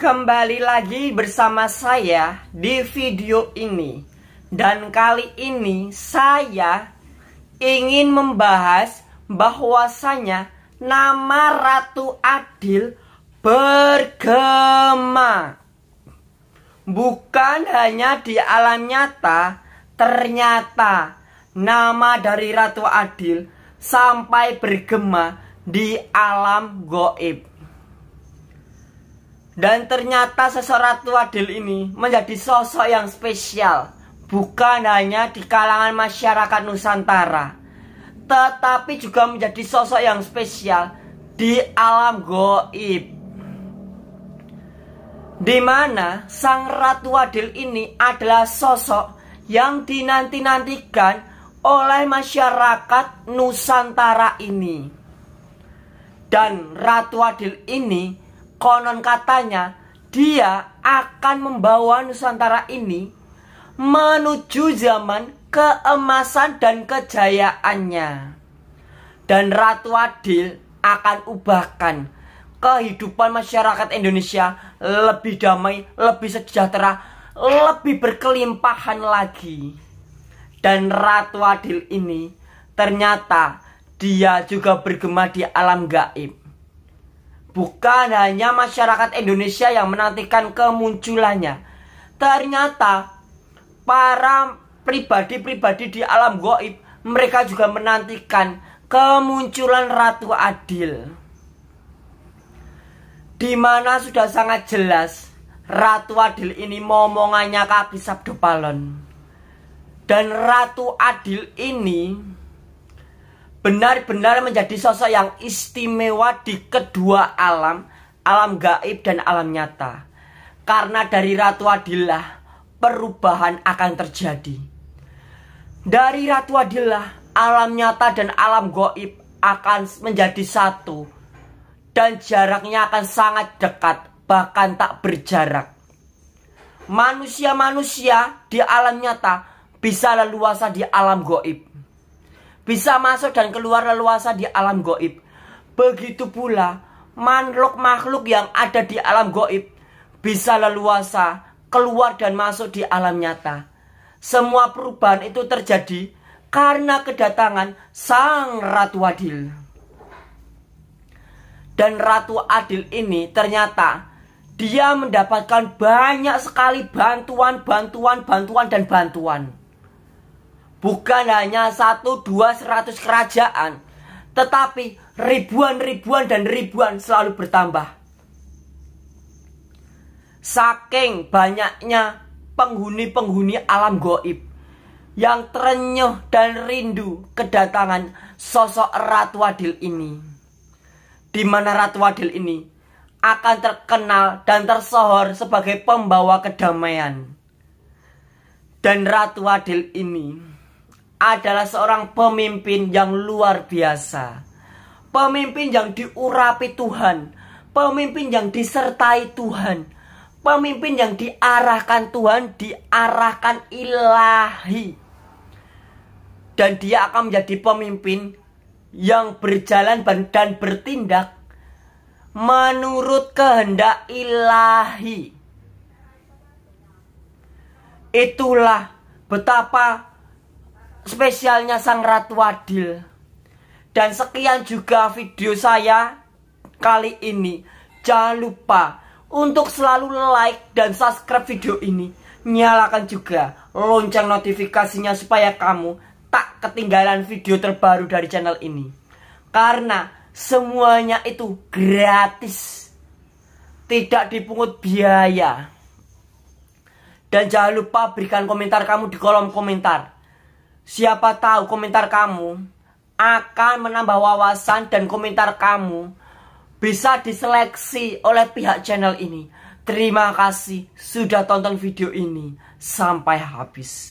Kembali lagi bersama saya di video ini Dan kali ini saya ingin membahas bahwasanya nama Ratu Adil bergema Bukan hanya di alam nyata Ternyata nama dari Ratu Adil sampai bergema di alam goib dan ternyata sosok Ratu Adil ini menjadi sosok yang spesial Bukan hanya di kalangan masyarakat Nusantara Tetapi juga menjadi sosok yang spesial di alam goib di mana sang Ratu Adil ini adalah sosok yang dinanti-nantikan oleh masyarakat Nusantara ini. Dan Ratu Adil ini Konon katanya dia akan membawa Nusantara ini menuju zaman keemasan dan kejayaannya. Dan Ratu Adil akan ubahkan kehidupan masyarakat Indonesia lebih damai, lebih sejahtera, lebih berkelimpahan lagi. Dan Ratu Adil ini ternyata dia juga bergema di alam gaib. Bukan hanya masyarakat Indonesia yang menantikan kemunculannya. Ternyata para pribadi-pribadi di alam goib mereka juga menantikan kemunculan Ratu Adil. Di mana sudah sangat jelas Ratu Adil ini momongannya kaki sabdo palon. Dan Ratu Adil ini benar-benar menjadi sosok yang istimewa di kedua alam, alam gaib dan alam nyata. Karena dari Ratu Adillah, perubahan akan terjadi. Dari Ratu Adillah, alam nyata dan alam gaib akan menjadi satu. Dan jaraknya akan sangat dekat, bahkan tak berjarak. Manusia-manusia di alam nyata bisa leluasa di alam gaib bisa masuk dan keluar leluasa di alam goib. Begitu pula makhluk-makhluk yang ada di alam goib bisa leluasa keluar dan masuk di alam nyata. Semua perubahan itu terjadi karena kedatangan sang Ratu Adil. Dan Ratu Adil ini ternyata dia mendapatkan banyak sekali bantuan, bantuan, bantuan, dan bantuan bukan hanya satu dua seratus kerajaan, tetapi ribuan-ribuan dan ribuan selalu bertambah. Saking banyaknya penghuni-penghuni alam goib yang terenyuh dan rindu kedatangan sosok Ratu Adil ini. Di mana Ratu Adil ini akan terkenal dan tersohor sebagai pembawa kedamaian. Dan Ratu Adil ini adalah seorang pemimpin yang luar biasa. Pemimpin yang diurapi Tuhan, pemimpin yang disertai Tuhan, pemimpin yang diarahkan Tuhan, diarahkan ilahi. Dan dia akan menjadi pemimpin yang berjalan dan bertindak menurut kehendak ilahi. Itulah betapa spesialnya sang Ratu Adil. Dan sekian juga video saya kali ini. Jangan lupa untuk selalu like dan subscribe video ini. Nyalakan juga lonceng notifikasinya supaya kamu tak ketinggalan video terbaru dari channel ini. Karena semuanya itu gratis. Tidak dipungut biaya. Dan jangan lupa berikan komentar kamu di kolom komentar. Siapa tahu komentar kamu akan menambah wawasan dan komentar kamu bisa diseleksi oleh pihak channel ini. Terima kasih sudah tonton video ini sampai habis.